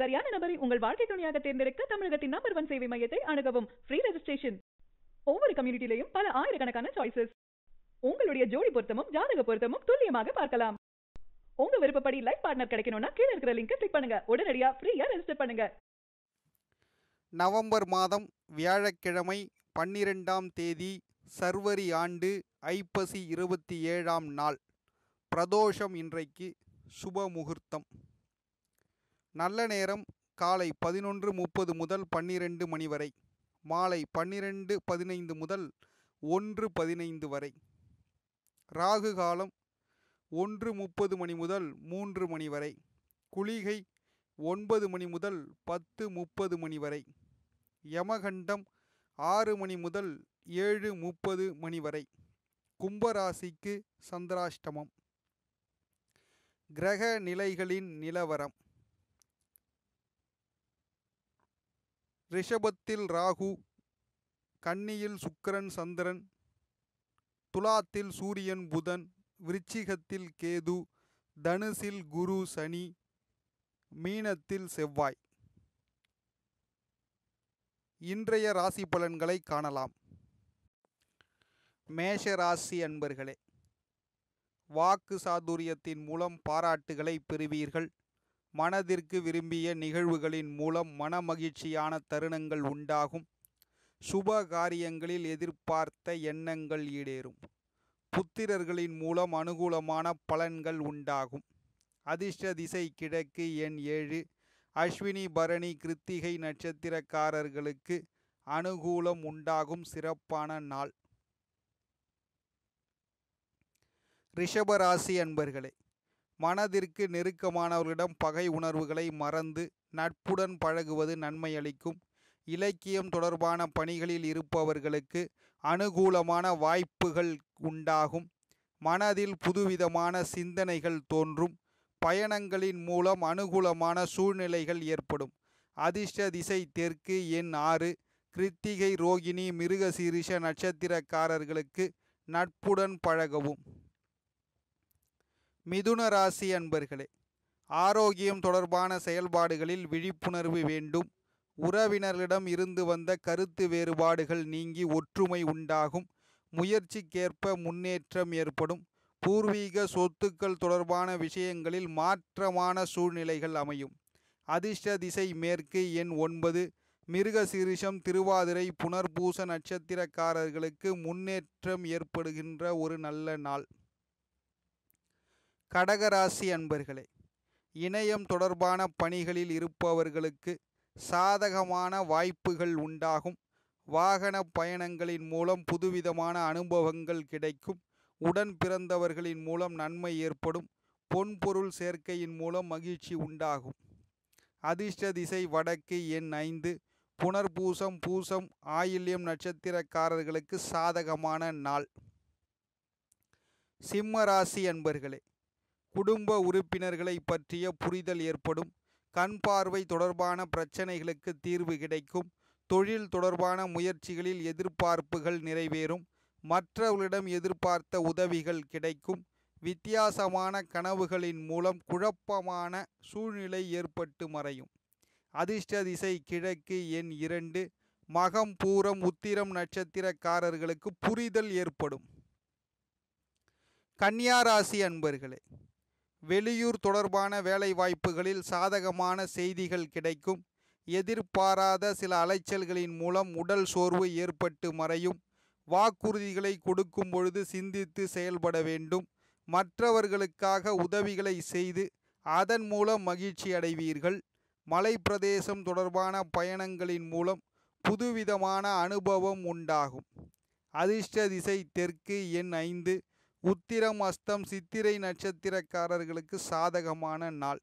சரியான நபரை உங்கள் வாழ்க்கை துணையாக தேர்ந்தெடுக்க தமிழகத்தின் நம்பர் ஒன் சேவை மையத்தை அணுகவும் ஃப்ரீ ரெஜிஸ்ட்ரேஷன் ஒவ்வொரு கம்யூனிட்டிலையும் பல ஆயிரக்கணக்கான சாய்ஸஸ் உங்களுடைய ஜோடி பொருத்தமும் ஜாதக பொருத்தமும் துல்லியமாக பார்க்கலாம் உங்க விருப்பப்படி லைஃப் பார்ட்னர் கிடைக்கணும்னா கீழே இருக்கிற லிங்கை கிளிக் பண்ணுங்க உடனடியா ஃப்ரீயா ரெஜிஸ்டர் பண்ணுங்க நவம்பர் மாதம் வியாழக்கிழமை பன்னிரெண்டாம் தேதி சர்வரி ஆண்டு ஐப்பசி இருபத்தி ஏழாம் நாள் பிரதோஷம் இன்றைக்கு சுப முகூர்த்தம் நல்ல நேரம் காலை பதினொன்று முப்பது முதல் பன்னிரெண்டு மணி வரை மாலை பன்னிரெண்டு பதினைந்து முதல் ஒன்று பதினைந்து வரை ராகு காலம் ஒன்று முப்பது மணி முதல் மூன்று மணி வரை குளிகை ஒன்பது மணி முதல் பத்து முப்பது மணி வரை யமகண்டம் ஆறு மணி முதல் ஏழு முப்பது மணி வரை கும்பராசிக்கு சந்திராஷ்டமம் கிரக நிலைகளின் நிலவரம் ரிஷபத்தில் ராகு கன்னியில் சுக்கரன் சந்திரன் துலாத்தில் சூரியன் புதன் விருச்சிகத்தில் கேது தனுசில் குரு சனி மீனத்தில் செவ்வாய் இன்றைய ராசி பலன்களை காணலாம் மேஷ ராசி அன்பர்களே வாக்கு சாதுரியத்தின் மூலம் பாராட்டுகளை பெறுவீர்கள் மனதிற்கு விரும்பிய நிகழ்வுகளின் மூலம் மனமகிழ்ச்சியான தருணங்கள் உண்டாகும் சுப காரியங்களில் எதிர்பார்த்த எண்ணங்கள் ஈடேறும் புத்திரர்களின் மூலம் அனுகூலமான பலன்கள் உண்டாகும் அதிர்ஷ்ட திசை கிழக்கு எண் ஏழு அஸ்வினி பரணி கிருத்திகை நட்சத்திரக்காரர்களுக்கு அனுகூலம் உண்டாகும் சிறப்பான நாள் ரிஷபராசி அன்பர்களே மனதிற்கு நெருக்கமானவர்களிடம் பகை உணர்வுகளை மறந்து நட்புடன் பழகுவது நன்மையளிக்கும் இலக்கியம் தொடர்பான பணிகளில் இருப்பவர்களுக்கு அனுகூலமான வாய்ப்புகள் உண்டாகும் மனதில் புதுவிதமான சிந்தனைகள் தோன்றும் பயணங்களின் மூலம் அனுகூலமான சூழ்நிலைகள் ஏற்படும் அதிர்ஷ்ட திசை தெற்கு எண் ஆறு கிருத்திகை ரோகிணி மிருகசீரிஷ நட்சத்திரக்காரர்களுக்கு நட்புடன் பழகவும் மிதுன ராசி அன்பர்களே ஆரோக்கியம் தொடர்பான செயல்பாடுகளில் விழிப்புணர்வு வேண்டும் உறவினர்களிடம் இருந்து வந்த கருத்து வேறுபாடுகள் நீங்கி ஒற்றுமை உண்டாகும் முயற்சிக்கேற்ப முன்னேற்றம் ஏற்படும் பூர்வீக சொத்துக்கள் தொடர்பான விஷயங்களில் மாற்றமான சூழ்நிலைகள் அமையும் அதிர்ஷ்ட திசை மேற்கு எண் ஒன்பது மிருக திருவாதிரை புனர்பூச நட்சத்திரக்காரர்களுக்கு முன்னேற்றம் ஏற்படுகின்ற ஒரு நல்ல நாள் கடகராசி அன்பர்களே இணையம் தொடர்பான பணிகளில் இருப்பவர்களுக்கு சாதகமான வாய்ப்புகள் உண்டாகும் வாகன பயணங்களின் மூலம் புதுவிதமான அனுபவங்கள் கிடைக்கும் உடன் பிறந்தவர்களின் மூலம் நன்மை ஏற்படும் பொன்பொருள் சேர்க்கையின் மூலம் மகிழ்ச்சி உண்டாகும் அதிர்ஷ்ட திசை வடக்கு எண் ஐந்து புனர்பூசம் பூசம் ஆயில்யம் நட்சத்திரக்காரர்களுக்கு சாதகமான நாள் சிம்ம ராசி அன்பர்களே குடும்ப உறுப்பினர்களை பற்றிய புரிதல் ஏற்படும் கண் பார்வை தொடர்பான பிரச்சனைகளுக்கு தீர்வு கிடைக்கும் தொழில் தொடர்பான முயற்சிகளில் எதிர்பார்ப்புகள் நிறைவேறும் மற்றவர்களிடம் எதிர்பார்த்த உதவிகள் கிடைக்கும் வித்தியாசமான கனவுகளின் மூலம் குழப்பமான சூழ்நிலை ஏற்பட்டு மறையும் அதிர்ஷ்ட திசை கிழக்கு எண் இரண்டு மகம் பூரம் உத்திரம் நட்சத்திரக்காரர்களுக்கு புரிதல் ஏற்படும் கன்னியாராசி அன்பர்களே வெளியூர் தொடர்பான வேலைவாய்ப்புகளில் சாதகமான செய்திகள் கிடைக்கும் எதிர்பாராத சில அலைச்சல்களின் மூலம் உடல் சோர்வு ஏற்பட்டு மறையும் வாக்குறுதிகளை கொடுக்கும் பொழுது சிந்தித்து செயல்பட வேண்டும் மற்றவர்களுக்காக உதவிகளை செய்து அதன் மூலம் மகிழ்ச்சி அடைவீர்கள் மலை பிரதேசம் தொடர்பான பயணங்களின் மூலம் புதுவிதமான அனுபவம் உண்டாகும் அதிர்ஷ்ட திசை தெற்கு எண் ஐந்து உத்திரம் அஸ்தம் சித்திரை நட்சத்திரக்காரர்களுக்கு சாதகமான நாள்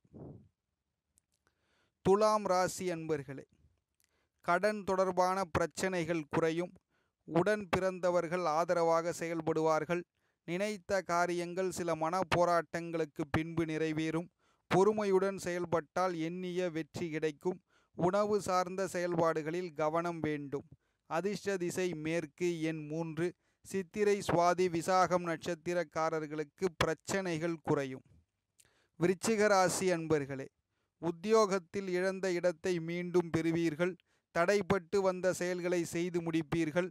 துலாம் ராசி அன்பர்களே கடன் தொடர்பான பிரச்சனைகள் குறையும் உடன் பிறந்தவர்கள் ஆதரவாக செயல்படுவார்கள் நினைத்த காரியங்கள் சில மன போராட்டங்களுக்கு பின்பு நிறைவேறும் பொறுமையுடன் செயல்பட்டால் எண்ணிய வெற்றி கிடைக்கும் உணவு சார்ந்த செயல்பாடுகளில் கவனம் வேண்டும் அதிர்ஷ்ட திசை மேற்கு எண் மூன்று சித்திரை சுவாதி விசாகம் நட்சத்திரக்காரர்களுக்கு பிரச்சனைகள் குறையும் விருச்சிக ராசி அன்பர்களே உத்தியோகத்தில் இழந்த இடத்தை மீண்டும் பெறுவீர்கள் தடைப்பட்டு வந்த செயல்களை செய்து முடிப்பீர்கள்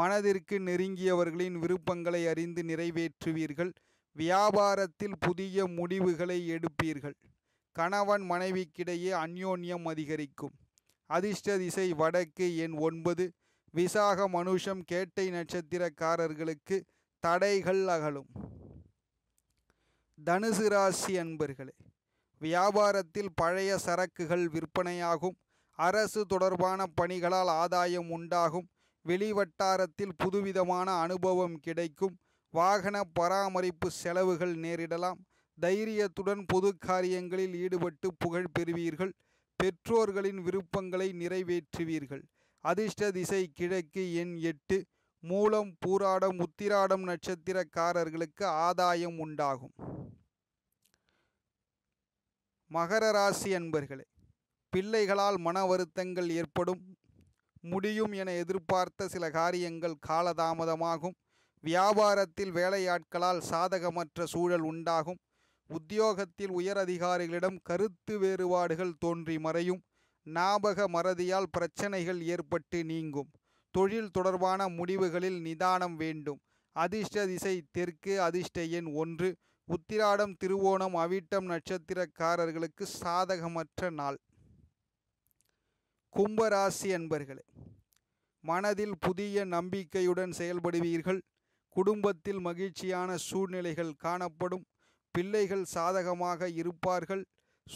மனதிற்கு நெருங்கியவர்களின் விருப்பங்களை அறிந்து நிறைவேற்றுவீர்கள் வியாபாரத்தில் புதிய முடிவுகளை எடுப்பீர்கள் கணவன் மனைவிக்கிடையே அந்யோன்யம் அதிகரிக்கும் அதிர்ஷ்ட திசை வடக்கு எண் ஒன்பது விசாக மனுஷம் கேட்டை நட்சத்திரக்காரர்களுக்கு தடைகள் அகலும் தனுசு ராசி அன்பர்களே வியாபாரத்தில் பழைய சரக்குகள் விற்பனையாகும் அரசு தொடர்பான பணிகளால் ஆதாயம் உண்டாகும் வெளிவட்டாரத்தில் புதுவிதமான அனுபவம் கிடைக்கும் வாகன பராமரிப்பு செலவுகள் நேரிடலாம் தைரியத்துடன் பொது காரியங்களில் ஈடுபட்டு புகழ் பெறுவீர்கள் பெற்றோர்களின் விருப்பங்களை நிறைவேற்றுவீர்கள் அதிர்ஷ்ட திசை கிழக்கு எண் எட்டு மூலம் பூராடம் உத்திராடம் நட்சத்திரக்காரர்களுக்கு ஆதாயம் உண்டாகும் மகர ராசி அன்பர்களே பிள்ளைகளால் மன வருத்தங்கள் ஏற்படும் முடியும் என எதிர்பார்த்த சில காரியங்கள் காலதாமதமாகும் வியாபாரத்தில் வேலையாட்களால் சாதகமற்ற சூழல் உண்டாகும் உத்தியோகத்தில் உயரதிகாரிகளிடம் கருத்து வேறுபாடுகள் தோன்றி மறையும் ஞாபக மறதியால் பிரச்சனைகள் ஏற்பட்டு நீங்கும் தொழில் தொடர்பான முடிவுகளில் நிதானம் வேண்டும் அதிர்ஷ்ட திசை தெற்கு அதிர்ஷ்ட எண் ஒன்று உத்திராடம் திருவோணம் அவிட்டம் நட்சத்திரக்காரர்களுக்கு சாதகமற்ற நாள் கும்பராசி அன்பர்களே மனதில் புதிய நம்பிக்கையுடன் செயல்படுவீர்கள் குடும்பத்தில் மகிழ்ச்சியான சூழ்நிலைகள் காணப்படும் பிள்ளைகள் சாதகமாக இருப்பார்கள்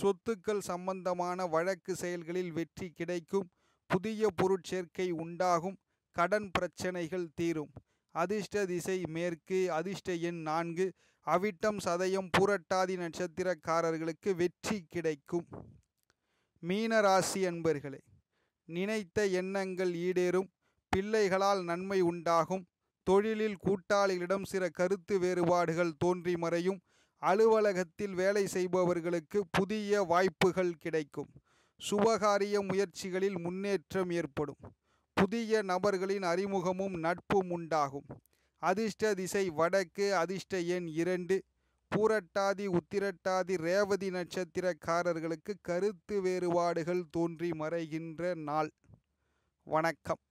சொத்துக்கள் சம்பந்தமான வழக்கு செயல்களில் வெற்றி கிடைக்கும் புதிய பொருட்சேர்க்கை உண்டாகும் கடன் பிரச்சனைகள் தீரும் அதிர்ஷ்ட திசை மேற்கு அதிர்ஷ்ட எண் நான்கு அவிட்டம் சதயம் பூரட்டாதி நட்சத்திரக்காரர்களுக்கு வெற்றி கிடைக்கும் மீனராசி அன்பர்களே நினைத்த எண்ணங்கள் ஈடேறும் பிள்ளைகளால் நன்மை உண்டாகும் தொழிலில் கூட்டாளிகளிடம் சில கருத்து வேறுபாடுகள் தோன்றி மறையும் அலுவலகத்தில் வேலை செய்பவர்களுக்கு புதிய வாய்ப்புகள் கிடைக்கும் சுபகாரிய முயற்சிகளில் முன்னேற்றம் ஏற்படும் புதிய நபர்களின் அறிமுகமும் நட்பும் உண்டாகும் அதிர்ஷ்ட திசை வடக்கு அதிர்ஷ்ட எண் இரண்டு பூரட்டாதி உத்திரட்டாதி ரேவதி நட்சத்திரக்காரர்களுக்கு கருத்து வேறுபாடுகள் தோன்றி மறைகின்ற நாள் வணக்கம்